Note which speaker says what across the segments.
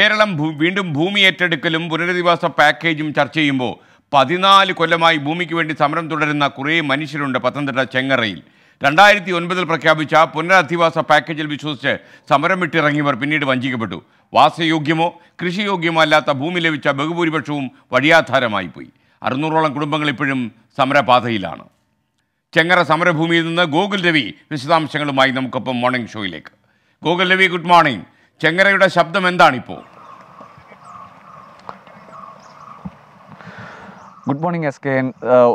Speaker 1: കേരളം വീണ്ടും ഭൂമി ഏറ്റെടുക്കലും പുനരധിവാസ പാക്കേജും ചർച്ച ചെയ്യുമ്പോൾ പതിനാല് കൊല്ലമായി ഭൂമിക്ക് വേണ്ടി സമരം തുടരുന്ന കുറേ മനുഷ്യരുണ്ട് പത്തനംതിട്ട ചെങ്ങറയിൽ രണ്ടായിരത്തി ഒൻപതിൽ പ്രഖ്യാപിച്ച പുനരധിവാസ പാക്കേജിൽ വിശ്വസിച്ച് സമരം വിട്ടിറങ്ങിയവർ പിന്നീട് വഞ്ചിക്കപ്പെട്ടു വാസയോഗ്യമോ കൃഷിയോഗ്യമോ അല്ലാത്ത ഭൂമി ലഭിച്ച ബഹുഭൂരിപക്ഷവും വഴിയാധാരമായിപ്പോയി അറുന്നൂറോളം കുടുംബങ്ങൾ ഇപ്പോഴും സമരപാതയിലാണ് ചെങ്ങറ സമരഭൂമിയിൽ നിന്ന് ഗോകുൽ രവി വിശദാംശങ്ങളുമായി നമുക്കൊപ്പം മോർണിംഗ് ഷോയിലേക്ക് ഗോകുൽ രവി ഗുഡ് മോർണിംഗ് ചെങ്ങരയുടെ ശബ്ദം എന്താണിപ്പോൾ
Speaker 2: ഗുഡ് മോർണിംഗ് എസ് കെ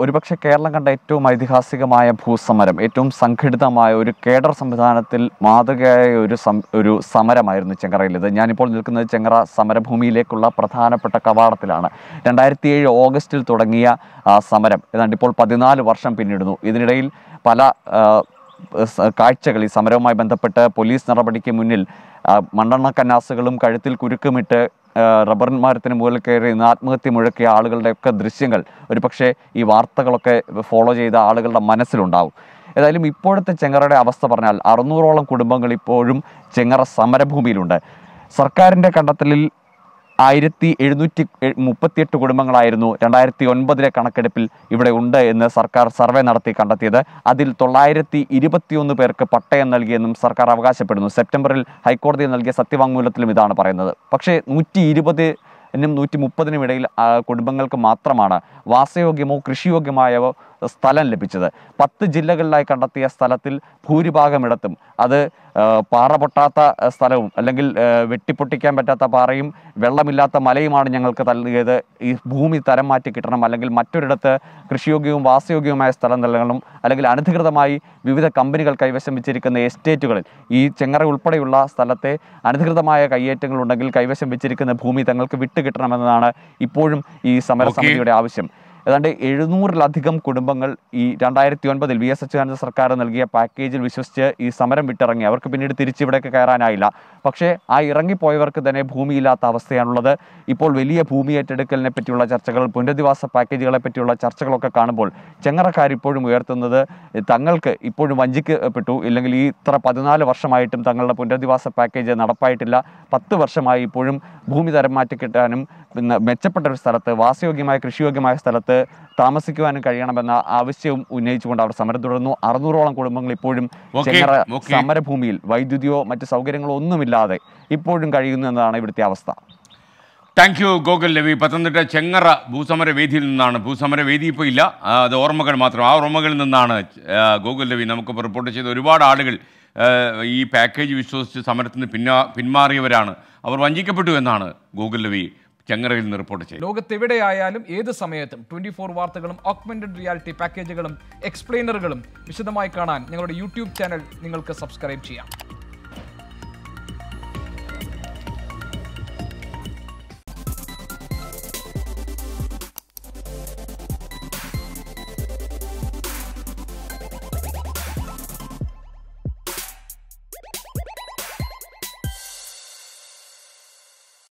Speaker 2: ഒരുപക്ഷെ കേരളം കണ്ട ഏറ്റവും ഐതിഹാസികമായ ഭൂസമരം ഏറ്റവും സംഘടിതമായ ഒരു കേഡർ സംവിധാനത്തിൽ മാതൃകയായ ഒരു ഒരു സമരമായിരുന്നു ചെങ്ങറയിലിത് ഞാനിപ്പോൾ നിൽക്കുന്നത് ചെങ്ങറ സമരഭൂമിയിലേക്കുള്ള പ്രധാനപ്പെട്ട കവാടത്തിലാണ് രണ്ടായിരത്തി ഏഴ് ഓഗസ്റ്റിൽ തുടങ്ങിയ സമരം ഏതാണ്ട് ഇപ്പോൾ പതിനാല് വർഷം പിന്നിടുന്നു ഇതിനിടയിൽ പല കാഴ്ചകൾ ഈ സമരവുമായി ബന്ധപ്പെട്ട് പോലീസ് നടപടിക്ക് മുന്നിൽ മണ്ണെണ്ണ കന്നാസുകളും കഴുത്തിൽ കുരുക്കുമിട്ട് റബ്ബർ മരത്തിന് മുകളിൽ കയറി ഇന്ന് ആത്മഹത്യ മുഴക്കിയ ആളുകളുടെയൊക്കെ ദൃശ്യങ്ങൾ ഒരുപക്ഷെ ഈ വാർത്തകളൊക്കെ ഫോളോ ചെയ്ത ആളുകളുടെ മനസ്സിലുണ്ടാവും ഏതായാലും ഇപ്പോഴത്തെ ചെങ്ങറയുടെ അവസ്ഥ പറഞ്ഞാൽ അറുന്നൂറോളം കുടുംബങ്ങൾ ഇപ്പോഴും ചെങ്ങറ സമരഭൂമിയിലുണ്ട് സർക്കാരിൻ്റെ കണ്ടെത്തലിൽ ആയിരത്തി എഴുന്നൂറ്റി മുപ്പത്തിയെട്ട് കുടുംബങ്ങളായിരുന്നു രണ്ടായിരത്തി ഒൻപതിലെ കണക്കെടുപ്പിൽ ഇവിടെ ഉണ്ട് എന്ന് സർക്കാർ സർവേ നടത്തി കണ്ടെത്തിയത് അതിൽ തൊള്ളായിരത്തി ഇരുപത്തിയൊന്ന് പേർക്ക് പട്ടയം നൽകിയെന്നും സർക്കാർ അവകാശപ്പെടുന്നു സെപ്റ്റംബറിൽ ഹൈക്കോടതി നൽകിയ സത്യവാങ്മൂലത്തിലും ഇതാണ് പറയുന്നത് പക്ഷേ നൂറ്റി ഇരുപത് നും നൂറ്റി മുപ്പതിനും ഇടയിൽ കുടുംബങ്ങൾക്ക് മാത്രമാണ് വാസയോഗ്യമോ കൃഷിയോഗ്യമായോ സ്ഥലം ലഭിച്ചത് പത്ത് ജില്ലകളിലായി കണ്ടെത്തിയ സ്ഥലത്തിൽ ഭൂരിഭാഗം ഇടത്തും അത് പാറ പൊട്ടാത്ത സ്ഥലവും അല്ലെങ്കിൽ വെട്ടിപ്പൊട്ടിക്കാൻ പറ്റാത്ത പാറയും വെള്ളമില്ലാത്ത മലയുമാണ് ഞങ്ങൾക്ക് നൽകിയത് ഈ ഭൂമി തരം മാറ്റി കിട്ടണം അല്ലെങ്കിൽ മറ്റൊരിടത്ത് കൃഷിയോഗ്യവും വാസയോഗ്യവുമായ സ്ഥലം നൽകണം അല്ലെങ്കിൽ അനധികൃതമായി വിവിധ കമ്പനികൾ കൈവശം വെച്ചിരിക്കുന്ന എസ്റ്റേറ്റുകളിൽ ഈ ചെങ്ങറ ഉൾപ്പെടെയുള്ള സ്ഥലത്തെ അനധികൃതമായ ഉണ്ടെങ്കിൽ കൈവശം വെച്ചിരിക്കുന്ന ഭൂമി തങ്ങൾക്ക് വിട്ടുകിട്ടണമെന്നതാണ് ഇപ്പോഴും ഈ സമരസമിതിയുടെ ആവശ്യം ഏതാണ്ട് എഴുന്നൂറിലധികം കുടുംബങ്ങൾ ഈ രണ്ടായിരത്തി ഒൻപതിൽ വി എസ് അച്യുതാനന്ദ സർക്കാർ നൽകിയ പാക്കേജിൽ വിശ്വസിച്ച് ഈ സമരം വിട്ടിറങ്ങി അവർക്ക് പിന്നീട് തിരിച്ചിവിടേക്ക് കയറാനായില്ല പക്ഷേ ആ ഇറങ്ങിപ്പോയവർക്ക് തന്നെ ഭൂമിയില്ലാത്ത അവസ്ഥയാണുള്ളത് ഇപ്പോൾ വലിയ ഭൂമി ഏറ്റെടുക്കലിനെ പറ്റിയുള്ള ചർച്ചകൾ പുനരധിവാസ പാക്കേജുകളെ പറ്റിയുള്ള ചർച്ചകളൊക്കെ കാണുമ്പോൾ ചെങ്ങറക്കാർ ഇപ്പോഴും ഉയർത്തുന്നത് തങ്ങൾക്ക് ഇപ്പോഴും വഞ്ചിക്കപ്പെട്ടു ഇല്ലെങ്കിൽ ഈ ഇത്ര പതിനാല് വർഷമായിട്ടും തങ്ങളുടെ പുനരധിവാസ പാക്കേജ് നടപ്പായിട്ടില്ല പത്ത് വർഷമായി ഇപ്പോഴും ഭൂമി തരം മാറ്റി കിട്ടാനും പിന്നെ മെച്ചപ്പെട്ട ഒരു സ്ഥലത്ത് വാസയോഗ്യമായ കൃഷിയോഗ്യമായ സ്ഥലത്ത് താമസിക്കുവാനും കഴിയണമെന്ന ആവശ്യവും ഉന്നയിച്ചുകൊണ്ട് അവർ സമരം തുടർന്നു അറുന്നൂറോളം കുടുംബങ്ങൾ ഇപ്പോഴും സമരഭൂമിയിൽ വൈദ്യുതിയോ മറ്റ് സൗകര്യങ്ങളോ ഒന്നുമില്ല ഇല്ലാതെ ഇപ്പോഴും കഴിയുന്നു എന്നതാണ് ഇവിടുത്തെ അവസ്ഥ
Speaker 1: താങ്ക് യു ഗോകുൽ രവി പത്തനംതിട്ട ചെങ്ങറ ഭൂസമര വേദിയിൽ നിന്നാണ് ഭൂസമര വേദി ഇപ്പോൾ ഇല്ല അത് ഓർമ്മകൾ മാത്രം ആ ഓർമ്മകളിൽ നിന്നാണ് ഗോകുൽ രവി നമുക്കിപ്പോൾ റിപ്പോർട്ട് ചെയ്ത ഒരുപാട് ആളുകൾ ഈ പാക്കേജ് വിശ്വസിച്ച് സമരത്തിന് പിന്നാ പിന്മാറിയവരാണ് അവർ വഞ്ചിക്കപ്പെട്ടു എന്നാണ് ഗോകുൽ രവി ചെങ്ങറയിൽ നിന്ന് റിപ്പോർട്ട് ചെയ്തു ലോകത്തെവിടെയായാലും ഏത് സമയത്തും ട്വൻറ്റി ഫോർ വാർത്തകളും ഓക്മെൻറ്റഡ് റിയാലിറ്റി പാക്കേജുകളും എക്സ്പ്ലെയിനറുകളും വിശദമായി കാണാൻ ഞങ്ങളുടെ യൂട്യൂബ് ചാനൽ നിങ്ങൾക്ക് സബ്സ്ക്രൈബ് ചെയ്യാം